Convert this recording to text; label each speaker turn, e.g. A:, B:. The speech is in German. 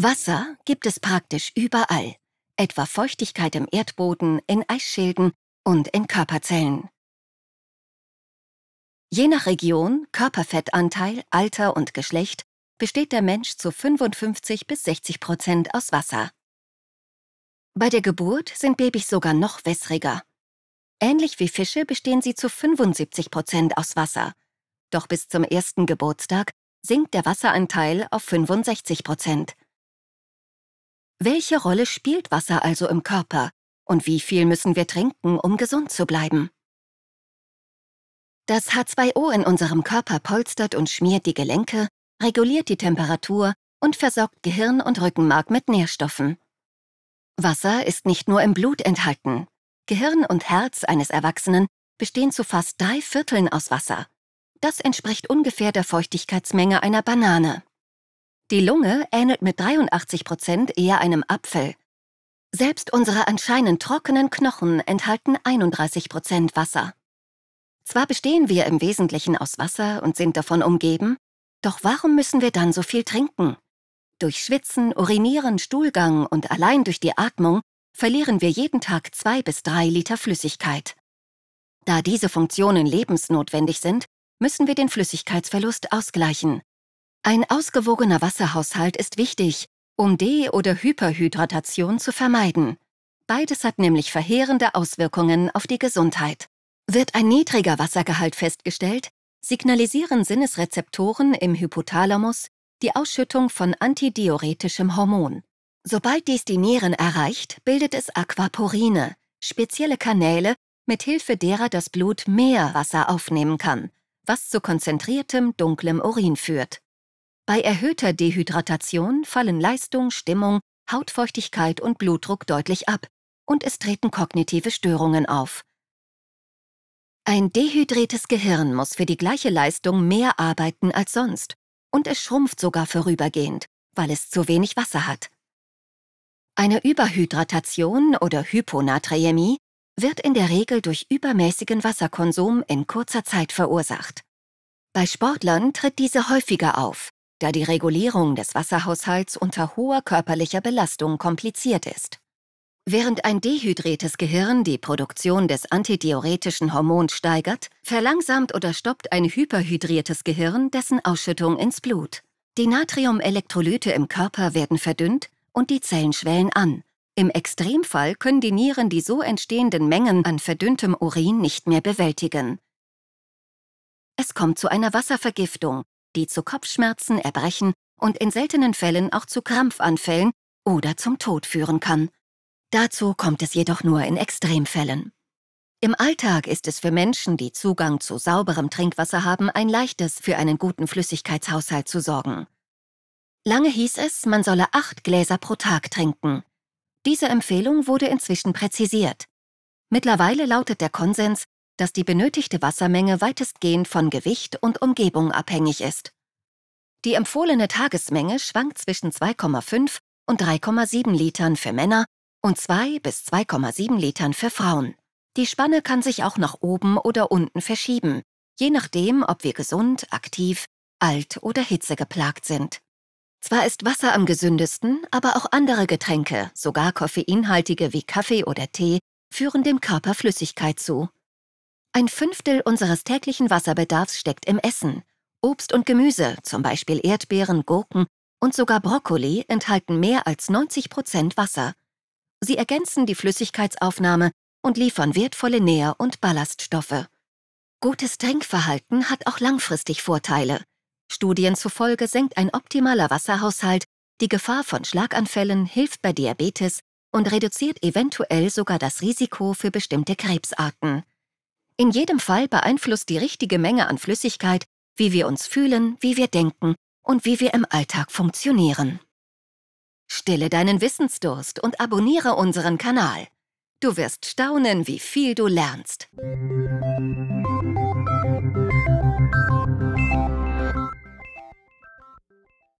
A: Wasser gibt es praktisch überall, etwa Feuchtigkeit im Erdboden, in Eisschilden und in Körperzellen. Je nach Region, Körperfettanteil, Alter und Geschlecht besteht der Mensch zu 55 bis 60 Prozent aus Wasser. Bei der Geburt sind Babys sogar noch wässriger. Ähnlich wie Fische bestehen sie zu 75 Prozent aus Wasser. Doch bis zum ersten Geburtstag sinkt der Wasseranteil auf 65 Prozent. Welche Rolle spielt Wasser also im Körper und wie viel müssen wir trinken, um gesund zu bleiben? Das H2O in unserem Körper polstert und schmiert die Gelenke, reguliert die Temperatur und versorgt Gehirn und Rückenmark mit Nährstoffen. Wasser ist nicht nur im Blut enthalten. Gehirn und Herz eines Erwachsenen bestehen zu fast drei Vierteln aus Wasser. Das entspricht ungefähr der Feuchtigkeitsmenge einer Banane. Die Lunge ähnelt mit 83 Prozent eher einem Apfel. Selbst unsere anscheinend trockenen Knochen enthalten 31 Prozent Wasser. Zwar bestehen wir im Wesentlichen aus Wasser und sind davon umgeben, doch warum müssen wir dann so viel trinken? Durch Schwitzen, Urinieren, Stuhlgang und allein durch die Atmung verlieren wir jeden Tag zwei bis drei Liter Flüssigkeit. Da diese Funktionen lebensnotwendig sind, müssen wir den Flüssigkeitsverlust ausgleichen. Ein ausgewogener Wasserhaushalt ist wichtig, um De- oder Hyperhydratation zu vermeiden. Beides hat nämlich verheerende Auswirkungen auf die Gesundheit. Wird ein niedriger Wassergehalt festgestellt, signalisieren Sinnesrezeptoren im Hypothalamus die Ausschüttung von antidiuretischem Hormon. Sobald dies die Nieren erreicht, bildet es Aquaporine, spezielle Kanäle, mit Hilfe derer das Blut mehr Wasser aufnehmen kann, was zu konzentriertem dunklem Urin führt. Bei erhöhter Dehydratation fallen Leistung, Stimmung, Hautfeuchtigkeit und Blutdruck deutlich ab und es treten kognitive Störungen auf. Ein dehydriertes Gehirn muss für die gleiche Leistung mehr arbeiten als sonst und es schrumpft sogar vorübergehend, weil es zu wenig Wasser hat. Eine Überhydratation oder Hyponatriämie wird in der Regel durch übermäßigen Wasserkonsum in kurzer Zeit verursacht. Bei Sportlern tritt diese häufiger auf, da die Regulierung des Wasserhaushalts unter hoher körperlicher Belastung kompliziert ist. Während ein dehydriertes Gehirn die Produktion des antidiuretischen Hormons steigert, verlangsamt oder stoppt ein hyperhydriertes Gehirn dessen Ausschüttung ins Blut. Die Natriumelektrolyte im Körper werden verdünnt und die Zellen schwellen an. Im Extremfall können die Nieren die so entstehenden Mengen an verdünntem Urin nicht mehr bewältigen. Es kommt zu einer Wasservergiftung, die zu Kopfschmerzen, Erbrechen und in seltenen Fällen auch zu Krampfanfällen oder zum Tod führen kann. Dazu kommt es jedoch nur in Extremfällen. Im Alltag ist es für Menschen, die Zugang zu sauberem Trinkwasser haben, ein leichtes, für einen guten Flüssigkeitshaushalt zu sorgen. Lange hieß es, man solle acht Gläser pro Tag trinken. Diese Empfehlung wurde inzwischen präzisiert. Mittlerweile lautet der Konsens, dass die benötigte Wassermenge weitestgehend von Gewicht und Umgebung abhängig ist. Die empfohlene Tagesmenge schwankt zwischen 2,5 und 3,7 Litern für Männer und 2 bis 2,7 Litern für Frauen. Die Spanne kann sich auch nach oben oder unten verschieben, je nachdem, ob wir gesund, aktiv, alt oder hitzegeplagt sind. Zwar ist Wasser am gesündesten, aber auch andere Getränke, sogar koffeinhaltige wie Kaffee oder Tee, führen dem Körper Flüssigkeit zu. Ein Fünftel unseres täglichen Wasserbedarfs steckt im Essen. Obst und Gemüse, zum Beispiel Erdbeeren, Gurken und sogar Brokkoli, enthalten mehr als 90 Prozent Wasser. Sie ergänzen die Flüssigkeitsaufnahme und liefern wertvolle Nähr- und Ballaststoffe. Gutes Trinkverhalten hat auch langfristig Vorteile. Studien zufolge senkt ein optimaler Wasserhaushalt die Gefahr von Schlaganfällen, hilft bei Diabetes und reduziert eventuell sogar das Risiko für bestimmte Krebsarten. In jedem Fall beeinflusst die richtige Menge an Flüssigkeit, wie wir uns fühlen, wie wir denken und wie wir im Alltag funktionieren. Stille deinen Wissensdurst und abonniere unseren Kanal. Du wirst staunen, wie viel du lernst.